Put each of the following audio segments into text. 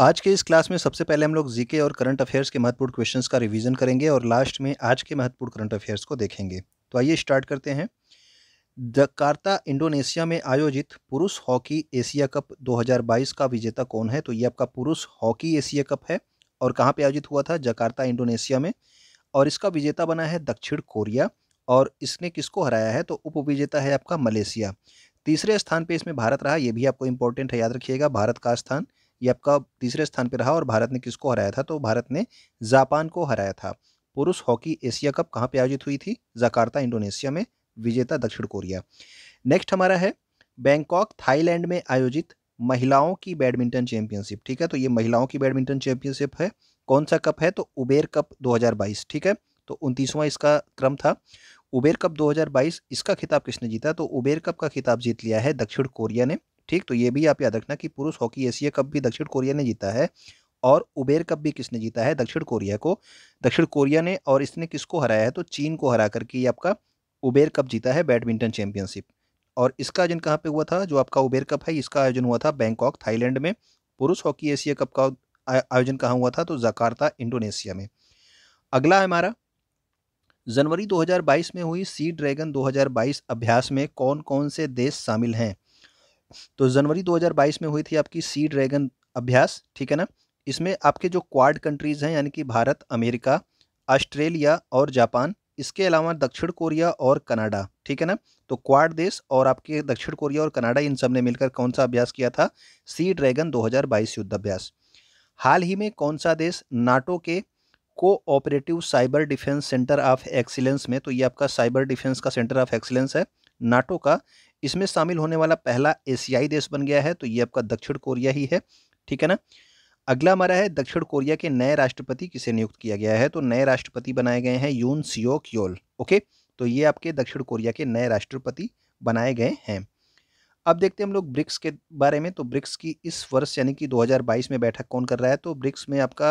आज के इस क्लास में सबसे पहले हम लोग जीके और करंट अफेयर्स के महत्वपूर्ण क्वेश्चंस का रिवीजन करेंगे और लास्ट में आज के महत्वपूर्ण करंट अफेयर्स को देखेंगे तो आइए स्टार्ट करते हैं जकार्ता इंडोनेशिया में आयोजित पुरुष हॉकी एशिया कप 2022 का विजेता कौन है तो ये आपका पुरुष हॉकी एशिया कप है और कहाँ पर आयोजित हुआ था जकार्ता इंडोनेशिया में और इसका विजेता बना है दक्षिण कोरिया और इसने किसको हराया है तो उप है आपका मलेशिया तीसरे स्थान पर इसमें भारत रहा ये भी आपको इम्पोर्टेंट है याद रखिएगा भारत का स्थान ये आपका तीसरे स्थान पर रहा और भारत ने किसको हराया था तो भारत ने जापान को हराया था पुरुष हॉकी एशिया कप कहाँ पर आयोजित हुई थी जकार्ता इंडोनेशिया में विजेता दक्षिण कोरिया नेक्स्ट हमारा है बैंकॉक थाईलैंड में आयोजित महिलाओं की बैडमिंटन चैंपियनशिप ठीक है तो ये महिलाओं की बैडमिंटन चैंपियनशिप है कौन सा कप है तो उबेर कप 2022 ठीक है तो उनतीसवां इसका क्रम था उबेर कप 2022 इसका खिताब किसने जीता तो उबेर कप का खिताब जीत लिया है दक्षिण कोरिया ने ठीक तो ये भी आप याद रखना कि पुरुष हॉकी एशिया कप भी दक्षिण कोरिया ने जीता है और उबेर कप भी किसने जीता है दक्षिण कोरिया को दक्षिण कोरिया ने और इसने किसको हराया है तो चीन को हरा करके ये आपका उबेर कप जीता है बैडमिंटन चैंपियनशिप और इसका आयोजन कहाँ पे हुआ था जो आपका उबेर कप है इसका आयोजन हुआ था बैंकॉक थाईलैंड में पुरुष हॉकी एशिया कप का आयोजन कहाँ हुआ था तो जकार्ता इंडोनेशिया में अगला है हमारा जनवरी 2022 में हुई सी ड्रैगन 2022 अभ्यास में कौन कौन से देश शामिल हैं तो जनवरी 2022 में हुई थी आपकी सी ड्रैगन अभ्यास ठीक है ना इसमें आपके जो क्वाड कंट्रीज़ हैं यानी कि भारत अमेरिका ऑस्ट्रेलिया और जापान इसके अलावा दक्षिण कोरिया और कनाडा ठीक है ना तो क्वाड देश और आपके दक्षिण कोरिया और कनाडा इन सब ने मिलकर कौन सा अभ्यास किया था सी ड्रैगन 2022 अभ्यास हाल ही में कौन सा देश नाटो के cooperative cyber defence centre of excellence में तो ये आपका साइबर डिफेंस का सेंटर ऑफ एक्सीलेंस है नाटो का इसमें शामिल होने वाला पहला एशियाई देश बन गया है तो ये आपका दक्षिण कोरिया ही है ठीक है ना अगला हमारा है दक्षिण कोरिया के नए राष्ट्रपति किसे नियुक्त किया गया है तो नए राष्ट्रपति बनाए गए हैं यून सियो क्योल ओके तो ये आपके दक्षिण कोरिया के नए राष्ट्रपति बनाए गए हैं अब देखते हैं हम लोग ब्रिक्स के बारे में तो ब्रिक्स की इस वर्ष यानी कि 2022 में बैठक कौन कर रहा है तो ब्रिक्स में आपका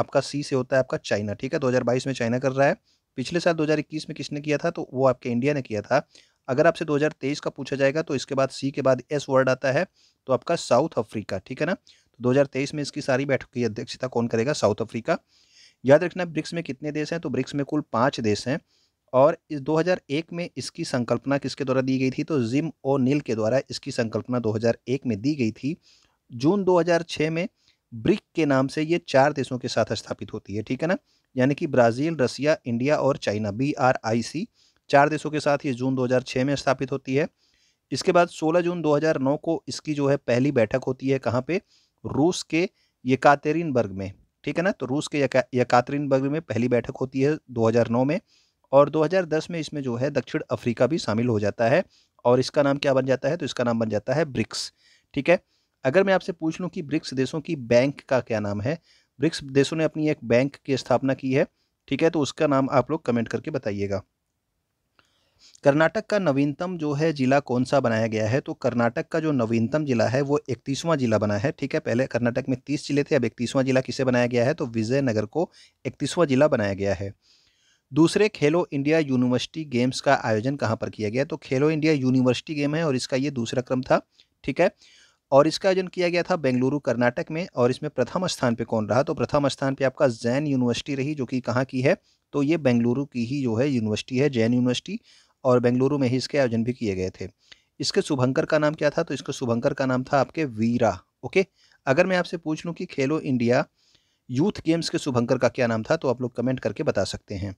आपका सी से होता है आपका चाइना ठीक है 2022 में चाइना कर रहा है पिछले साल 2021 में किसने किया था तो वो आपके इंडिया ने किया था अगर आपसे 2023 का पूछा जाएगा तो इसके बाद सी के बाद एस वर्ड आता है तो आपका साउथ अफ्रीका ठीक है ना तो 2023 में इसकी सारी बैठक की अध्यक्षता कौन करेगा साउथ अफ्रीका याद रखना ब्रिक्स में कितने देश हैं तो ब्रिक्स में कुल पाँच देश हैं और इस 2001 में इसकी संकल्पना किसके द्वारा दी गई थी तो जिम ओ नील के द्वारा इसकी संकल्पना 2001 में दी गई थी जून 2006 में ब्रिक के नाम से ये चार देशों के साथ स्थापित होती है ठीक है ना यानी कि ब्राज़ील रसिया इंडिया और China B R I C चार देशों के साथ ये जून 2006 में स्थापित होती है इसके बाद 16 जून 2009 को इसकी जो है पहली बैठक होती है कहाँ पे रूस के बर्ग में ठीक है ना तो रूस के यका, बर्ग में पहली बैठक होती है दो में और 2010 में इसमें जो है दक्षिण अफ्रीका भी शामिल हो जाता है और इसका नाम क्या बन जाता है तो इसका नाम बन जाता है ब्रिक्स ठीक है अगर मैं आपसे पूछ लूँ कि ब्रिक्स देशों की बैंक का क्या नाम है ब्रिक्स देशों ने अपनी एक बैंक की स्थापना की है ठीक है तो उसका नाम आप लोग कमेंट करके बताइएगा कर्नाटक का नवीनतम जो है ज़िला कौन सा बनाया गया है तो कर्नाटक का जो नवीनतम ज़िला है वो इकतीसवां ज़िला बना है ठीक है पहले कर्नाटक में तीस ज़िले थे अब इकतीसवां ज़िला किसे बनाया गया है तो विजयनगर को इकतीसवां ज़िला बनाया गया है दूसरे खेलो इंडिया यूनिवर्सिटी गेम्स का आयोजन कहाँ पर किया गया तो खेलो इंडिया यूनिवर्सिटी गेम है और इसका ये दूसरा क्रम था ठीक है और इसका आयोजन किया गया था बेंगलुरु कर्नाटक में और इसमें प्रथम स्थान पे कौन रहा तो प्रथम स्थान पे आपका जैन यूनिवर्सिटी रही जो कि कहाँ की है तो ये बेंगलुरु की ही जो है यूनिवर्सिटी है जैन यूनिवर्सिटी और बेंगलुरु में ही इसके आयोजन भी किए गए थे इसके शुभंकर का नाम क्या था तो इसके शुभंकर का नाम था आपके वीरा ओके अगर मैं आपसे पूछ लूँ कि खेलो इंडिया यूथ गेम्स के शुभंकर का क्या नाम था तो आप लोग कमेंट करके बता सकते हैं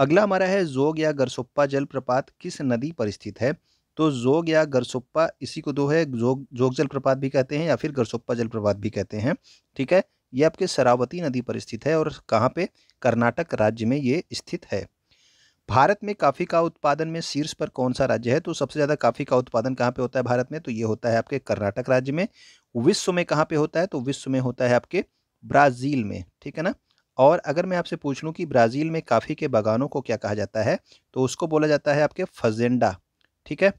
अगला हमारा है जोग या गरसोप्पा जलप्रपात किस नदी पर स्थित है तो जोग या गरसोप्पा इसी को दो है जोग जोग जलप्रपात भी कहते हैं या फिर गरसोप्पा जलप्रपात भी कहते हैं ठीक है ये आपके शरावती नदी पर स्थित है और कहाँ पे कर्नाटक राज्य में ये स्थित है भारत में काफ़ी का उत्पादन में शीर्ष पर कौन सा राज्य है तो सबसे ज़्यादा काफ़ी का उत्पादन कहाँ पे होता है भारत में तो ये होता है आपके कर्नाटक राज्य में विश्व में कहाँ पे होता है तो विश्व में होता है आपके ब्राज़ील में ठीक है ना और अगर मैं आपसे पूछ लूँ कि ब्राज़ील में काफ़ी के बागानों को क्या कहा जाता है तो उसको बोला जाता है आपके फजेंडा ठीक है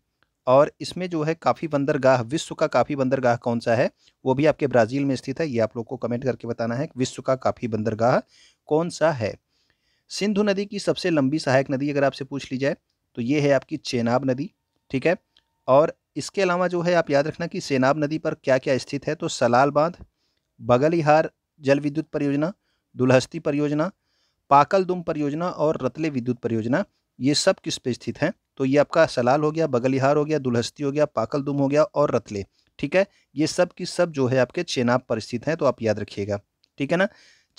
और इसमें जो है काफ़ी बंदरगाह विश्व का काफ़ी बंदरगाह कौन सा है वो भी आपके ब्राज़ील में स्थित है ये आप लोग को कमेंट करके बताना है विश्व का काफ़ी बंदरगाह कौन सा है सिंधु नदी की सबसे लंबी सहायक नदी अगर आपसे पूछ ली जाए तो ये है आपकी चेनाब नदी ठीक है और इसके अलावा जो है आप याद रखना कि सेनाब नदी पर क्या क्या स्थित है तो सलाल बांध बगलिहार जल विद्युत परियोजना दुलहस्ती परियोजना पाकल दुम परियोजना और रतले विद्युत परियोजना ये सब किस पे स्थित हैं तो ये आपका सलाल हो गया बगलिहार हो गया दुलहस्ती हो गया पाकल दुम हो गया और रतले ठीक है ये सब की सब जो है आपके चेनाब पर स्थित हैं तो आप याद रखिएगा ठीक है ना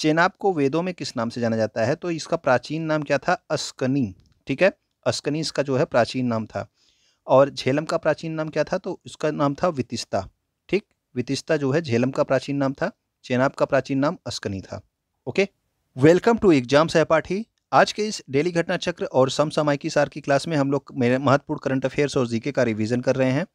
चेनाब को वेदों में किस नाम से जाना जाता है तो इसका प्राचीन नाम क्या था अस्कनी ठीक है अस्कनी इसका जो है प्राचीन नाम था और झेलम का प्राचीन नाम क्या था तो इसका नाम था वितिस्ता ठीक वितिस्ता जो है झेलम का प्राचीन नाम था चेनाब का प्राचीन नाम अस्कनी था ओके वेलकम टू एग्जाम सहपाठी आज के इस डेली घटना चक्र और समसामयिकी सार की क्लास में हम लोग मेरे महत्वपूर्ण करंट अफेयर्स और जीके का रिवीजन कर रहे हैं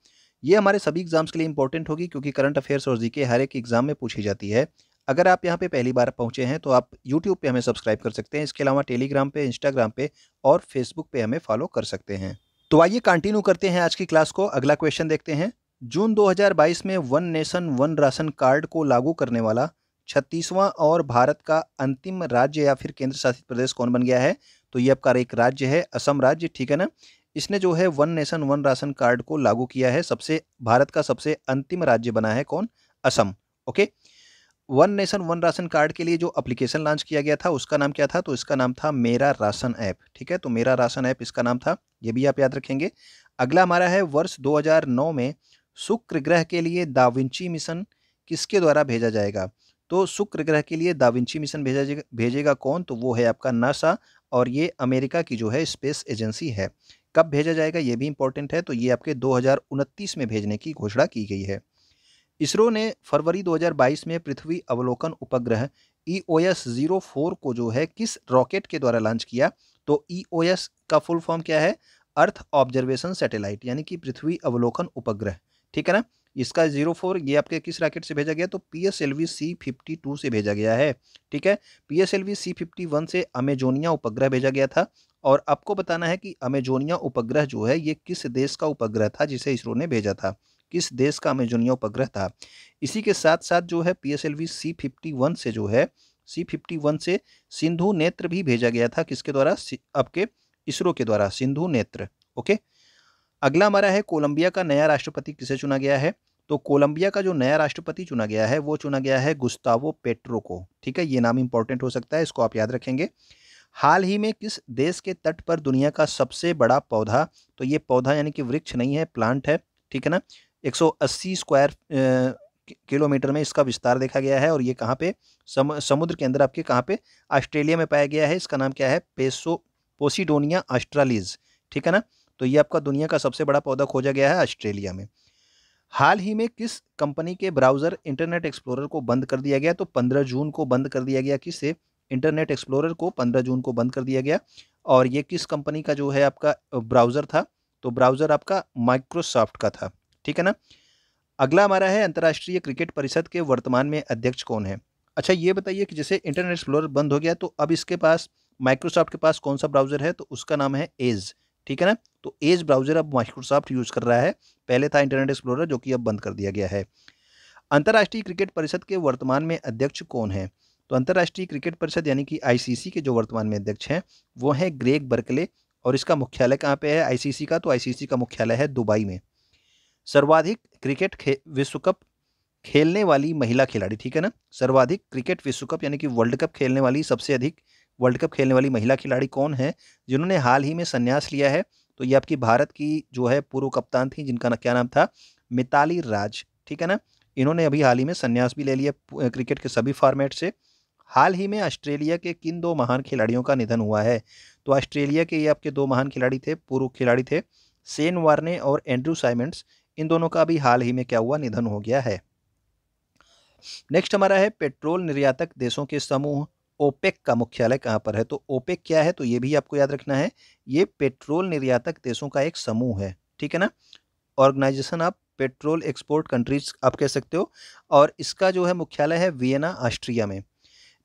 ये हमारे सभी एग्जाम्स के लिए इंपॉर्टेंट होगी क्योंकि करंट अफेयर्स और जीके हर एक एग्जाम में पूछी जाती है अगर आप यहाँ पे पहली बार पहुँचे हैं तो आप यूट्यूब पे हमें सब्सक्राइब कर सकते हैं इसके अलावा टेलीग्राम पे इंस्टाग्राम पे और फेसबुक पे हमें फॉलो कर सकते हैं तो आइए कंटिन्यू करते हैं आज की क्लास को अगला क्वेश्चन देखते हैं जून 2022 में one nation one ration card को लागू करने वाला छत्तीसवां और भारत का अंतिम राज्य या फिर केंद्र शासित प्रदेश कौन बन गया है तो ये आपका एक राज्य है असम राज्य ठीक है ना इसने जो है one nation one ration card को लागू किया है सबसे भारत का सबसे अंतिम राज्य बना है कौन Assam okay okay? One nation one ration card के लिए जो एप्लीकेशन लॉन्च किया गया था उसका नाम क्या था तो इसका नाम था मेरा राशन ऐप ठीक है तो मेरा राशन ऐप इसका नाम था ये भी आप याद रखेंगे अगला हमारा है वर्ष 2009 में शुक्र ग्रह के लिए दाविंची मिशन किसके द्वारा भेजा जाएगा तो शुक्र ग्रह के लिए दाविंची मिशन भेजा भेजेगा कौन तो वो है आपका नासा और ये अमेरिका की जो है स्पेस एजेंसी है कब भेजा जाएगा ये भी इंपॉर्टेंट है तो ये आपके दो में भेजने की घोषणा की गई है इसरो ने फरवरी 2022 में पृथ्वी अवलोकन उपग्रह E e O S zero four को जो है किस रॉकेट के द्वारा लॉन्च किया तो ई ओ एस का फुल फॉर्म क्या है अर्थ ऑब्जर्वेशन सैटेलाइट यानी कि पृथ्वी अवलोकन उपग्रह ठीक है ना इसका जीरो फोर ये आपके किस रॉकेट से भेजा गया तो P S L V C fifty two से भेजा गया है ठीक है P S L V C fifty one से अमेजोनिया उपग्रह भेजा गया था और आपको बताना है कि अमेजोनिया उपग्रह जो है ये किस देश का उपग्रह था जिसे इसरो ने भेजा था किस देश का अमेजोनिया उपग्रह था इसी के साथ साथ जो है PSLV S C fifty one से जो है सी फिफ्टी वन से सिंधु नेत्र भी भेजा गया था किसके द्वारा आपके इसरो के द्वारा सिंधु नेत्र ओके अगला हमारा है कोलंबिया का नया राष्ट्रपति किसे चुना गया है तो कोलंबिया का जो नया राष्ट्रपति चुना गया है वो चुना गया है गुस्तावो पेट्रो को ठीक है ये नाम इंपॉर्टेंट हो सकता है इसको आप याद रखेंगे हाल ही में किस देश के तट पर दुनिया का सबसे बड़ा पौधा तो ये पौधा यानी कि वृक्ष नहीं है प्लांट है ठीक है ना 180 स्क्वायर किलोमीटर में इसका विस्तार देखा गया है और ये कहाँ पे सम, समुद्र के अंदर आपके कहाँ पे ऑस्ट्रेलिया में पाया गया है इसका नाम क्या है पेसो पोसीडोनिया ऑस्ट्रालीज ठीक है ना तो ये आपका दुनिया का सबसे बड़ा पौधा खोजा गया है ऑस्ट्रेलिया में हाल ही में किस कंपनी के ब्राउज़र इंटरनेट एक्सप्लोरर को बंद कर दिया गया तो पंद्रह जून को बंद कर दिया गया किससे इंटरनेट एक्सप्लोरर को पंद्रह जून को बंद कर दिया गया और ये किस कंपनी का जो है आपका ब्राउज़र था तो ब्राउज़र आपका माइक्रोसॉफ्ट का था ठीक है ना अगला हमारा है अंतर्राष्ट्रीय क्रिकेट परिषद के वर्तमान में अध्यक्ष कौन है अच्छा ये बताइए कि जैसे इंटरनेट एक्सप्लोर बंद हो गया तो अब इसके पास माइक्रोसॉफ्ट के पास कौन सा ब्राउज़र है तो उसका नाम है एज ठीक है ना तो एज ब्राउज़र अब माइक्रोसॉफ्ट यूज़ कर रहा है पहले था इंटरनेट एक्सप्लोरर जो कि अब बंद कर दिया गया है अंतर्राष्ट्रीय क्रिकेट परिषद के वर्तमान में अध्यक्ष कौन है तो अंतर्राष्ट्रीय क्रिकेट परिषद यानी कि आईसीसी के जो वर्तमान में अध्यक्ष हैं वो हैं ग्रेग बर्कले और इसका मुख्यालय कहाँ पे है आईसीसी का तो आईसीसी का मुख्यालय है दुबई में सर्वाधिक क्रिकेट खे विश्व कप खेलने वाली महिला खिलाड़ी ठीक है ना सर्वाधिक क्रिकेट विश्व कप यानी कि वर्ल्ड कप खेलने वाली सबसे अधिक वर्ल्ड कप खेलने वाली महिला खिलाड़ी कौन है जिन्होंने हाल ही में संन्यास लिया है तो ये आपकी भारत की जो है पूर्व कप्तान थी जिनका ना क्या नाम था मिताली राज ठीक है ना इन्होंने अभी हाल ही में संन्यास भी ले लिया क्रिकेट के सभी फॉर्मेट से हाल ही में ऑस्ट्रेलिया के किन दो महान खिलाड़ियों का निधन हुआ है तो ऑस्ट्रेलिया के ये आपके दो महान खिलाड़ी थे पूर्व खिलाड़ी थे सेन वार्ने और एंड्रू साइमेंट्स इन दोनों का अभी हाल ही में क्या हुआ निधन हो गया है नेक्स्ट हमारा है पेट्रोल निर्यातक देशों के समूह ओपेक का मुख्यालय कहाँ पर है तो ओपेक क्या है तो ये भी आपको याद रखना है ये पेट्रोल निर्यातक देशों का एक समूह है ठीक है ना organisation of petrol export countries आप कह सकते हो और इसका जो है मुख्यालय है वियना ऑस्ट्रिया में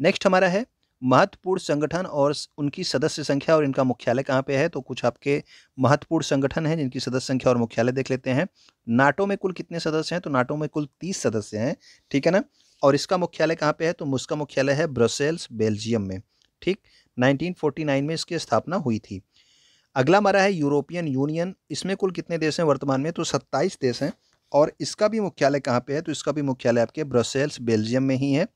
नेक्स्ट हमारा है महत्वपूर्ण संगठन और उनकी सदस्य संख्या और इनका मुख्यालय कहाँ पे है तो कुछ आपके महत्वपूर्ण संगठन हैं जिनकी सदस्य संख्या और मुख्यालय देख लेते हैं नाटो में कुल कितने सदस्य हैं तो नाटो में कुल तीस सदस्य हैं ठीक है ना और इसका मुख्यालय कहाँ पे है तो उसका मुख्यालय है ब्रसेल्स बेल्जियम में ठीक नाइनटीन में इसकी स्थापना हुई थी अगला हमारा है यूरोपियन यूनियन इसमें कुल कितने देश हैं वर्तमान में तो सत्ताईस देश हैं और इसका भी मुख्यालय कहाँ पे है तो इसका भी मुख्यालय आपके ब्रसेल्स बेल्जियम में ही है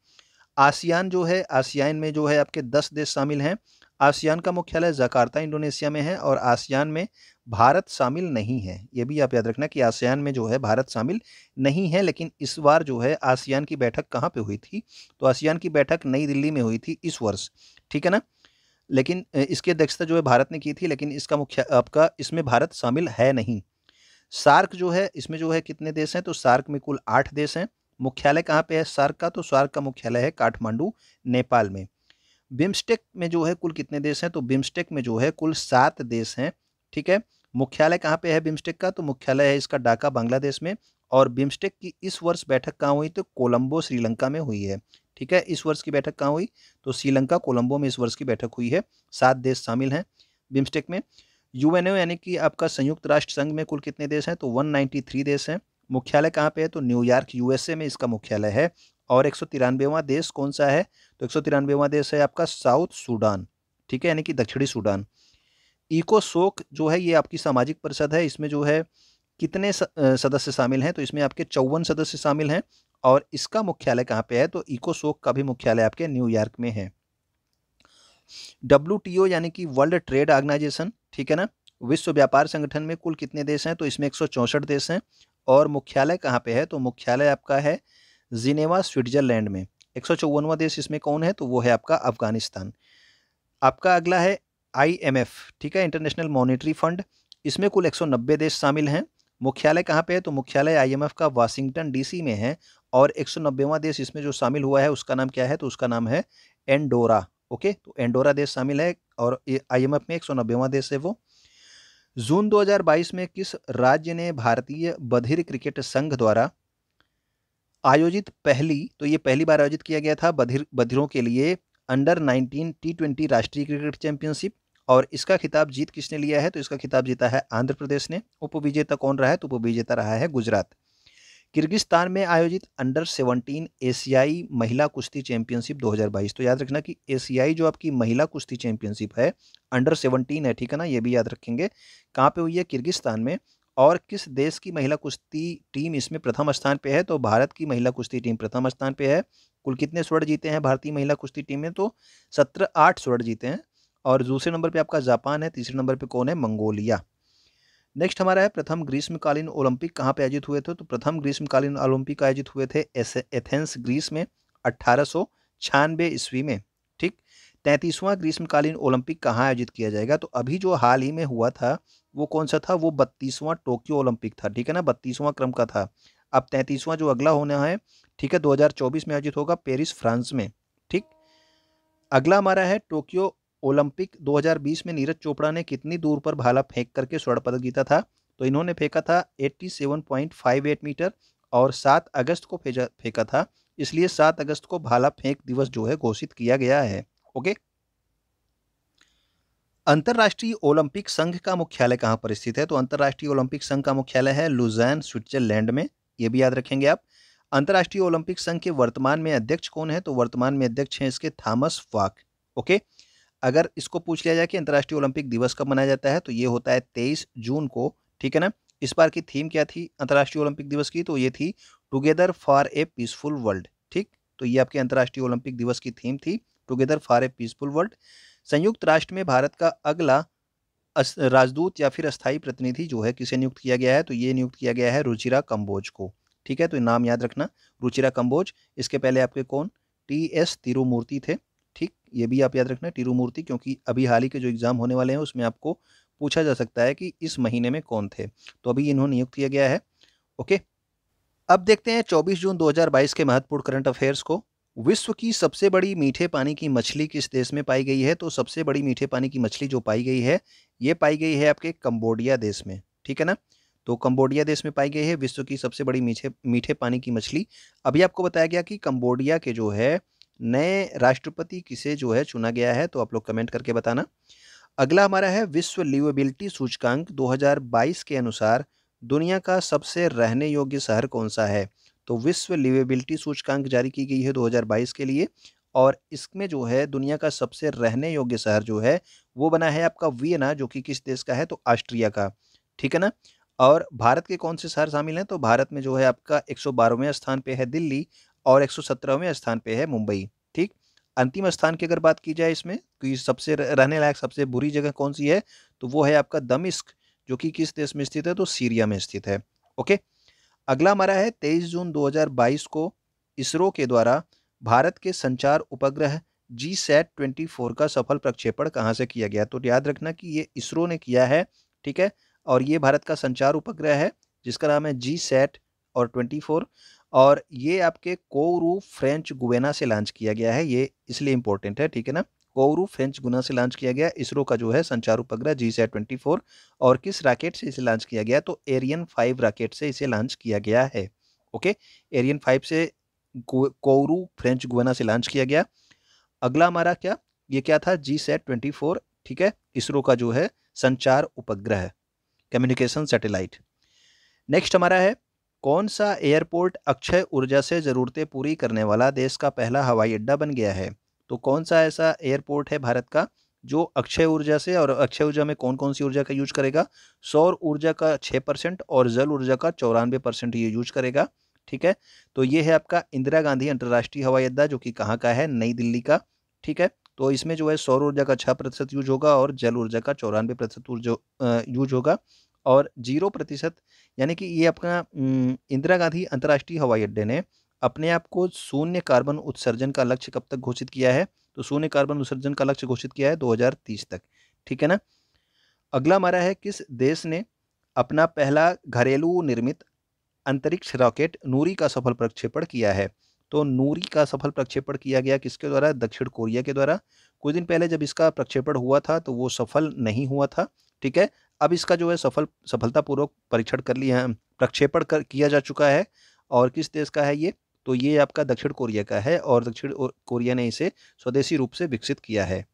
आसियान जो है आसियान में जो है आपके दस देश शामिल हैं आसियान का मुख्यालय जकार्ता इंडोनेशिया में है और आसियान में भारत शामिल नहीं है ये भी आप याद रखना कि आसियान में जो है भारत शामिल नहीं है लेकिन इस बार जो है आसियान की बैठक कहाँ पे हुई थी तो आसियान की बैठक नई दिल्ली में हुई थी इस वर्ष ठीक है ना लेकिन इसकी अध्यक्षता जो है भारत ने की थी लेकिन इसका मुख्य आपका इसमें भारत शामिल है नहीं सार्क जो है इसमें जो है कितने देश हैं तो सार्क में कुल आठ देश हैं मुख्यालय कहाँ पे है सार्क का तो सार्क का मुख्यालय है काठमांडू नेपाल में बिम्स्टेक में जो है कुल कितने देश हैं तो बिम्स्टेक में जो है कुल सात देश हैं ठीक है मुख्यालय कहाँ पे है बिम्स्टेक का तो मुख्यालय है इसका ढाका बांग्लादेश में और बिम्स्टेक की इस वर्ष बैठक कहाँ हुई तो कोलंबो श्रीलंका में हुई है ठीक है इस वर्ष की बैठक कहाँ हुई तो श्रीलंका कोलंबो में इस वर्ष की बैठक हुई है सात देश शामिल हैं बिम्स्टेक में यूएनओ यानी कि आपका संयुक्त राष्ट्र संघ में कुल कितने देश हैं तो 193 देश हैं मुख्यालय कहाँ पे है तो न्यूयॉर्क यूएसए में इसका मुख्यालय है और एक देश कौन सा है तो एक देश है आपका साउथ सूडान ठीक है यानी कि दक्षिणी सूडान इको जो है ये आपकी सामाजिक परिषद है इसमें जो है कितने सदस्य शामिल हैं तो इसमें आपके चौवन सदस्य शामिल हैं और इसका मुख्यालय कहाँ पे है तो इको शोक का भी मुख्यालय आपके न्यूयॉर्क में है डब्ल्यू यानी कि वर्ल्ड ट्रेड ऑर्गेनाइजेशन ठीक है ना विश्व व्यापार संगठन में कुल कितने देश हैं तो इसमें एक देश हैं और मुख्यालय कहाँ पे है तो मुख्यालय आपका है जिनेवा स्विट्जरलैंड में एक सौ देश इसमें कौन है तो वो है आपका अफगानिस्तान आपका अगला है आईएमएफ ठीक है इंटरनेशनल मॉनेटरी फंड इसमें कुल 190 देश शामिल हैं मुख्यालय कहाँ पे है तो मुख्यालय आईएमएफ का वाशिंगटन डीसी में है और एक सौ देश इसमें जो शामिल हुआ है उसका नाम क्या है तो उसका नाम है एंडोरा ओके तो एंडोरा देश शामिल है और आई में एक सौ देश है वो जून 2022 में किस राज्य ने भारतीय बधिर क्रिकेट संघ द्वारा आयोजित पहली तो ये पहली बार आयोजित किया गया था बधिर बधिरों के लिए अंडर 19 टी ट्वेंटी राष्ट्रीय क्रिकेट चैंपियनशिप और इसका खिताब जीत किसने लिया है तो इसका खिताब जीता है आंध्र प्रदेश ने उप विजेता कौन रहा है तो उप रहा है गुजरात किर्गिस्तान में आयोजित अंडर 17 एशियाई महिला कुश्ती चैंपियनशिप 2022 तो याद रखना कि एशियाई जो आपकी महिला कुश्ती चैंपियनशिप है अंडर 17 है ठीक है ना ये भी याद रखेंगे कहाँ पे हुई है किर्गिस्तान में और किस देश की महिला कुश्ती टीम इसमें प्रथम स्थान पे है तो भारत की महिला कुश्ती टीम प्रथम स्थान पे है कुल कितने स्वर्ण जीते हैं भारतीय महिला कुश्ती टीम में तो सत्रह आठ स्वर्ण जीते हैं और दूसरे नंबर पे आपका जापान है तीसरे नंबर पे कौन है मंगोलिया नेक्स्ट हमारा है प्रथम ग्रीष्मकालीन ओलंपिक कहाँ पे आयोजित हुए थे तो प्रथम ग्रीष्मकालीन ओलंपिक आयोजित हुए थे एथेंस ग्रीस में अट्ठारह सौ छियानबे ईस्वी में ठीक तैंतीसवां ग्रीष्मकालीन ओलंपिक कहाँ आयोजित किया जाएगा तो अभी जो हाल ही में हुआ था वो कौन सा था वो बत्तीसवां टोक्यो ओलंपिक था ठीक है ना बत्तीसवां क्रम का था अब तैंतीसवां जो अगला होना है ठीक है 2024 में आयोजित होगा पेरिस फ्रांस में ठीक अगला हमारा है टोक्यो ओलंपिक 2020 में नीरज चोपड़ा ने कितनी दूर पर भाला फेंक करके स्वर्ण पदक जीता था तो इन्होंने फेंका था 87.58 मीटर और 7 अगस्त को फेंका था इसलिए 7 अगस्त को भाला फेंक दिवस जो है घोषित किया गया है ओके अंतर्राष्ट्रीय ओलंपिक संघ का मुख्यालय कहाँ पर स्थित है तो अंतर्राष्ट्रीय ओलंपिक संघ का मुख्यालय है लुजैन स्विट्जरलैंड में ये भी याद रखेंगे आप अंतर्राष्ट्रीय ओलंपिक संघ के वर्तमान में अध्यक्ष कौन है तो वर्तमान में अध्यक्ष हैं इसके थॉमस फाक ओके okay? अगर इसको पूछ लिया जाए कि अंतर्राष्ट्रीय ओलंपिक दिवस कब मनाया जाता है तो ये होता है तेईस जून को ठीक है ना इस बार की थीम क्या थी अंतर्राष्ट्रीय ओलंपिक दिवस की तो ये थी together for a peaceful world ठीक तो ये आपके अंतर्राष्ट्रीय ओलंपिक दिवस की थीम थी together for a peaceful world संयुक्त राष्ट्र में भारत का अगला राजदूत या फिर स्थायी प्रतिनिधि जो है किसे नियुक्त किया गया है तो ये नियुक्त किया गया है रुचिरा कम्बोज को ठीक है तो नाम याद रखना रुचिरा कम्बोज इसके पहले आपके कौन टी एस तिरुमूर्ति थे ठीक ये भी आप याद रखना तिरुमूर्ति क्योंकि अभी हाल ही के जो एग्ज़ाम होने वाले हैं उसमें आपको पूछा जा सकता है कि इस महीने में कौन थे तो अभी इन्होंने नियुक्त किया गया है ओके अब देखते हैं 24 जून 2022 के महत्वपूर्ण करंट अफेयर्स को विश्व की सबसे बड़ी मीठे पानी की मछली किस देश में पाई गई है तो सबसे बड़ी मीठे पानी की मछली जो पाई गई है ये पाई गई है आपके कम्बोडिया देश में ठीक है ना तो कम्बोडिया देश में पाई गई है विश्व की सबसे बड़ी मीठे मीठे पानी की मछली अभी आपको बताया गया कि कम्बोडिया के जो है नए राष्ट्रपति किसे जो है चुना गया है तो आप लोग कमेंट करके बताना अगला हमारा है विश्व लिवेबिलिटी सूचकांक 2022 के अनुसार दुनिया का सबसे रहने योग्य शहर कौन सा है तो विश्व लिवेबिलिटी सूचकांक जारी की गई है 2022 के लिए और इसमें जो है दुनिया का सबसे रहने योग्य शहर जो है वो बना है आपका वियना जो कि किस देश का है तो ऑस्ट्रिया का ठीक है ना और भारत के कौन से शहर शामिल हैं तो भारत में जो है आपका एक सौ स्थान पे है दिल्ली और एक स्थान पे है मुंबई ठीक अंतिम स्थान की अगर बात की जाए इसमें कि तो सबसे रहने लायक सबसे बुरी जगह कौन सी है तो वो है आपका दमिश्क जो कि किस देश में स्थित है तो सीरिया में स्थित है ओके अगला हमारा है 23 जून 2022 को इसरो के द्वारा भारत के संचार उपग्रह जी सेट ट्वेंटी का सफल प्रक्षेपण कहाँ से किया गया तो याद रखना कि ये इसरो ने किया है ठीक है और ये भारत का संचार उपग्रह है जिसका नाम है जी सेट और ट्वेंटी और ये आपके कोरू फ्रेंच गुवेना से लॉन्च किया गया है ये इसलिए इंपॉर्टेंट है ठीक है ना कोरू फ्रेंच गुना से लॉन्च किया गया इसरो का जो है संचार उपग्रह जी सेट ट्वेंटी फोर और किस राकेट से इसे लॉन्च किया गया तो एरियन फाइव राकेट से इसे लॉन्च किया गया है ओके एरियन फाइव से कोरू फ्रेंच गुवेना से लॉन्च किया गया अगला हमारा क्या ये क्या था जी सेट ट्वेंटी फोर ठीक है इसरो का जो है संचार उपग्रह कम्युनिकेशन सेटेलाइट नेक्स्ट हमारा है कौन सा एयरपोर्ट अक्षय ऊर्जा से ज़रूरतें पूरी करने वाला देश का पहला हवाई अड्डा बन गया है तो कौन सा ऐसा एयरपोर्ट है भारत का जो अक्षय ऊर्जा से और अक्षय ऊर्जा में कौन कौन सी ऊर्जा का यूज करेगा सौर ऊर्जा का छः परसेंट और जल ऊर्जा का चौरानवे परसेंट ये यूज करेगा ठीक है तो ये है आपका इंदिरा गांधी अंतर्राष्ट्रीय हवाई अड्डा जो कि कहाँ का है नई दिल्ली का ठीक है तो इसमें जो है सौर ऊर्जा का छः प्रतिशत यूज होगा और जल ऊर्जा का चौरानवे प्रतिशत ऊर्जा यूज होगा और जीरो प्रतिशत यानी कि ये अपना इंदिरा गांधी अंतर्राष्ट्रीय हवाई अड्डे ने अपने आप को शून्य कार्बन उत्सर्जन का लक्ष्य कब तक घोषित किया है तो शून्य कार्बन उत्सर्जन का लक्ष्य घोषित किया है 2030 तक ठीक है ना अगला हमारा है किस देश ने अपना पहला घरेलू निर्मित अंतरिक्ष रॉकेट नूरी का सफल प्रक्षेपण किया है तो नूरी का सफल प्रक्षेपण किया गया किसके द्वारा दक्षिण कोरिया के द्वारा कुछ दिन पहले जब इसका प्रक्षेपण हुआ था तो वो सफल नहीं हुआ था ठीक है अब इसका जो है सफल सफलतापूर्वक परीक्षण कर लिया है प्रक्षेपण कर किया जा चुका है और किस देश का है ये तो ये आपका दक्षिण कोरिया का है और दक्षिण कोरिया ने इसे स्वदेशी रूप से विकसित किया है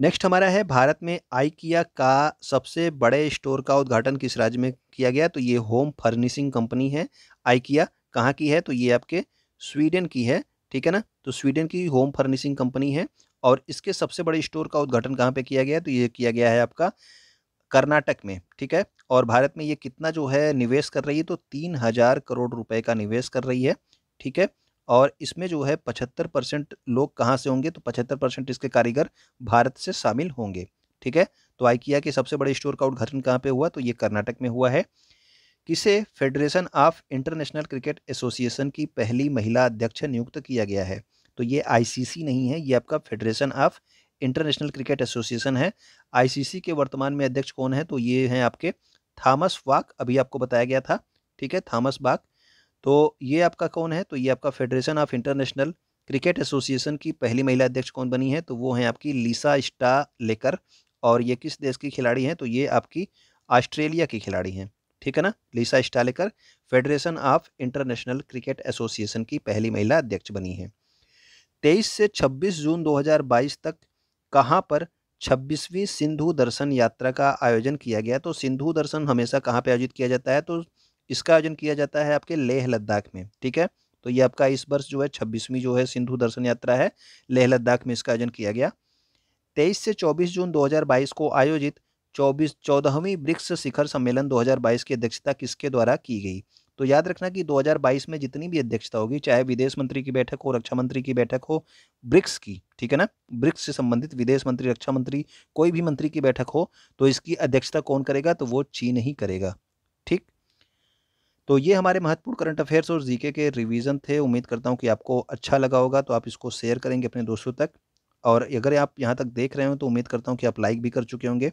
नेक्स्ट हमारा है भारत में आईकिया का सबसे बड़े स्टोर का उद्घाटन किस राज्य में किया गया तो ये होम फर्निशिंग कंपनी है आईकिया कहाँ की है तो ये आपके स्वीडन की है ठीक है ना तो स्वीडन की होम फर्निशिंग कंपनी है और इसके सबसे बड़े स्टोर का उद्घाटन कहाँ पे किया गया है तो ये किया गया है आपका कर्नाटक में ठीक है और भारत में ये कितना जो है निवेश कर रही है तो तीन हज़ार करोड़ रुपए का निवेश कर रही है ठीक है और इसमें जो है पचहत्तर परसेंट लोग कहाँ से होंगे तो पचहत्तर परसेंट इसके कारीगर भारत से शामिल होंगे ठीक है तो आई किया के सबसे बड़े स्टोर का उद्घाटन कहाँ पे हुआ तो ये कर्नाटक में हुआ है किसे Federation of International Cricket Association की पहली महिला अध्यक्ष नियुक्त किया गया है तो ये आईसीसी नहीं है ये आपका Federation of International Cricket Association है आईसीसी के वर्तमान में अध्यक्ष कौन है तो ये हैं आपके थामस वाक अभी आपको बताया गया था ठीक है थामस वाक तो ये आपका कौन है तो ये आपका Federation of International Cricket Association की पहली महिला अध्यक्ष कौन बनी है तो वो हैं आपकी लीसा स्टा लेकर और ये किस देश की खिलाड़ी हैं तो ये आपकी ऑस्ट्रेलिया की खिलाड़ी हैं ठीक है ना Lisa Sthalekar Federation of International Cricket Association की पहली महिला अध्यक्ष बनी है तेईस से छब्बीस जून 2022 तक कहाँ पर छब्बीसवीं सिंधु दर्शन यात्रा का आयोजन किया गया तो सिंधु दर्शन हमेशा कहाँ पर आयोजित किया जाता है तो इसका आयोजन किया जाता है आपके लेह लद्दाख में ठीक है तो ये आपका इस वर्ष जो है छब्बीसवीं जो है सिंधु दर्शन यात्रा है लेह लद्दाख में इसका आयोजन किया गया तेईस से चौबीस जून 2022 को आयोजित चौबीस चौदहवीं ब्रिक्स शिखर सम्मेलन 2022 की अध्यक्षता किसके द्वारा की गई तो याद रखना कि 2022 में जितनी भी अध्यक्षता होगी चाहे विदेश मंत्री की बैठक हो रक्षा मंत्री की बैठक हो ब्रिक्स की ठीक है ना ब्रिक्स से संबंधित विदेश मंत्री रक्षा मंत्री कोई भी मंत्री की बैठक हो तो इसकी अध्यक्षता कौन करेगा तो वो चीन ही करेगा ठीक तो ये हमारे महत्वपूर्ण करंट अफेयर्स और जीके के रिवीजन थे उम्मीद करता हूँ कि आपको अच्छा लगा होगा तो आप इसको शेयर करेंगे अपने दोस्तों तक और अगर आप यहाँ तक देख रहे हो तो उम्मीद करता हूँ कि आप लाइक भी कर चुके होंगे